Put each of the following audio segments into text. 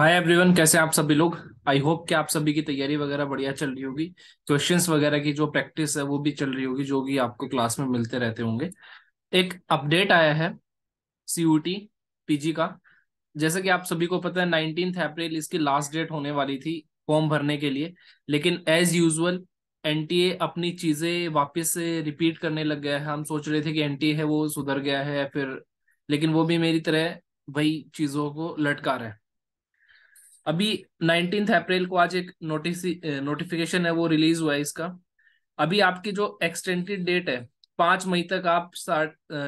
hi everyone कैसे आप सभी लोग आई होप कि आप सभी की तैयारी वगैरह बढ़िया चल रही होगी क्वेश्चंस वगैरह की जो प्रैक्टिस है वो भी चल रही होगी जो कि आपको क्लास में मिलते रहते होंगे एक अपडेट आया है सी पीजी का जैसे कि आप सभी को पता है नाइनटीन अप्रैल इसकी लास्ट डेट होने वाली थी फॉर्म भरने के लिए लेकिन एज यूजल एन अपनी चीजें वापिस से रिपीट करने लग गया है हम सोच रहे थे कि एन है वो सुधर गया है फिर लेकिन वो भी मेरी तरह वही चीजों को लटका रहे हैं अभी नाइनटीन अप्रैल को आज एक नोटिस नोटिफिकेशन है वो रिलीज हुआ है इसका अभी आपकी जो एक्सटेंडेड डेट है पांच मई तक आप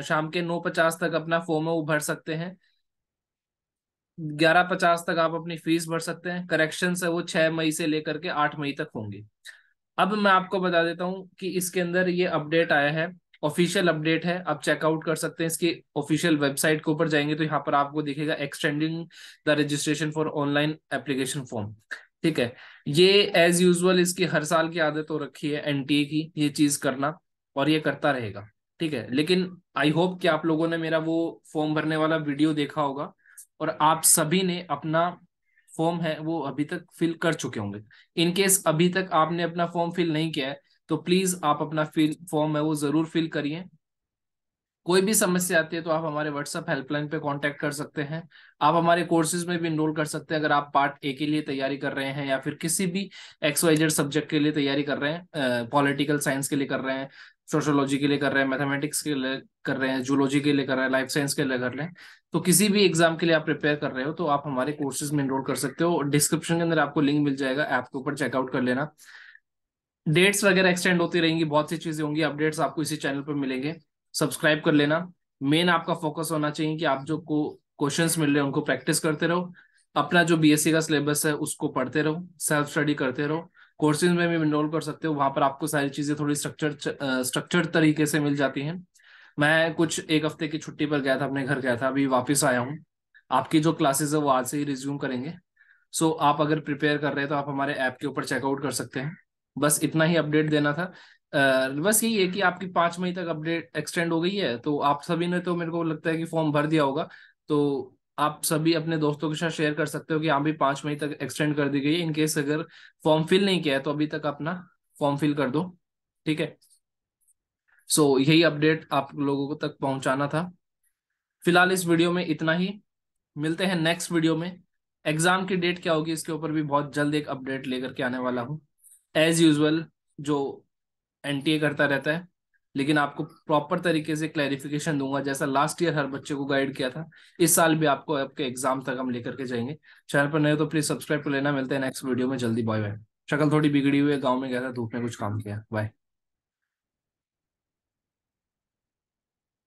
शाम के नौ पचास तक अपना फॉर्म है वो भर सकते हैं ग्यारह पचास तक आप अपनी फीस भर सकते हैं करेक्शन है वो छह मई से लेकर के आठ मई तक होंगे अब मैं आपको बता देता हूँ कि इसके अंदर ये अपडेट आया है ऑफिशियल अपडेट है आप चेकआउट कर सकते हैं इसकी ऑफिशियल वेबसाइट के ऊपर जाएंगे तो यहाँ पर आपको दिखेगा extending the registration for online application form ठीक है ये एज यूजल इसकी हर साल की आदत हो रखी है एनटीए की ये चीज करना और ये करता रहेगा ठीक है लेकिन आई होप कि आप लोगों ने मेरा वो फॉर्म भरने वाला वीडियो देखा होगा और आप सभी ने अपना फॉर्म है वो अभी तक फिल कर चुके होंगे इनकेस अभी तक आपने अपना फॉर्म फिल नहीं किया है तो प्लीज आप अपना फिल फॉर्म है वो जरूर फिल करिए कोई भी समस्या आती है तो आप हमारे व्हाट्सएप हेल्पलाइन पे कांटेक्ट कर सकते हैं आप हमारे कोर्सेज में भी इनरोल कर सकते हैं अगर आप पार्ट ए के लिए तैयारी कर रहे हैं या फिर किसी भी एक्स वाई जेड सब्जेक्ट के लिए तैयारी कर रहे हैं पॉलिटिकल साइंस के लिए कर रहे हैं सोशोलॉजी के लिए कर रहे हैं मैथमेटिक्स के लिए कर रहे हैं जूलॉजी के लिए कर रहे हैं लाइफ साइंस के लिए कर रहे हैं तो किसी भी एग्जाम के लिए आप प्रिपेयर कर रहे हो तो आप हमारे कोर्सेज में इनरोल कर सकते हो डिस्क्रिप्शन के अंदर आपको लिंक मिल जाएगा ऐप के ऊपर चेकआउट कर लेना डेट्स वगैरह एक्सटेंड होती रहेंगी बहुत सी चीजें होंगी अपडेट्स आपको इसी चैनल पर मिलेंगे सब्सक्राइब कर लेना मेन आपका फोकस होना चाहिए कि आप जो को क्वेश्चंस मिल रहे हैं उनको प्रैक्टिस करते रहो अपना जो बीएससी का सिलेबस है उसको पढ़ते रहो सेल्फ स्टडी करते रहो कोर्सेज में भी इनरोल कर सकते हो वहां पर आपको सारी चीजें थोड़ी स्ट्रक्चर स्ट्रक्चर्ड तरीके से मिल जाती हैं मैं कुछ एक हफ्ते की छुट्टी पर गया था अपने घर गया था अभी वापस आया हूँ आपकी जो क्लासेस है वो आज से ही रिज्यूम करेंगे सो so, आप अगर प्रिपेयर कर रहे हैं तो आप हमारे ऐप के ऊपर चेकआउट कर सकते हैं बस इतना ही अपडेट देना था आ, बस यही है कि आपकी पाँच मई तक अपडेट एक्सटेंड हो गई है तो आप सभी ने तो मेरे को लगता है कि फॉर्म भर दिया होगा तो आप सभी अपने दोस्तों के साथ शेयर कर सकते हो कि आप भी पाँच मई तक एक्सटेंड कर दी गई है इनकेस अगर फॉर्म फिल नहीं किया है तो अभी तक अपना फॉर्म फिल कर दो ठीक है सो so, यही अपडेट आप लोगों को तक पहुंचाना था फिलहाल इस वीडियो में इतना ही मिलते हैं नेक्स्ट वीडियो में एग्जाम की डेट क्या होगी इसके ऊपर भी बहुत जल्द एक अपडेट लेकर के आने वाला हूँ एज यूजल जो एन करता रहता है लेकिन आपको प्रॉपर तरीके से क्लैरिफिकेशन दूंगा जैसा लास्ट ईयर हर बच्चे को गाइड किया था इस साल भी आपको आपके एग्जाम तक हम लेकर के जाएंगे चैनल पर नए तो प्लीज सब्सक्राइब कर लेना मिलते हैं नेक्स्ट वीडियो में जल्दी बाय बाय शक्ल थोड़ी बिगड़ी हुई है गाँव में गया था धूप में कुछ काम किया बाय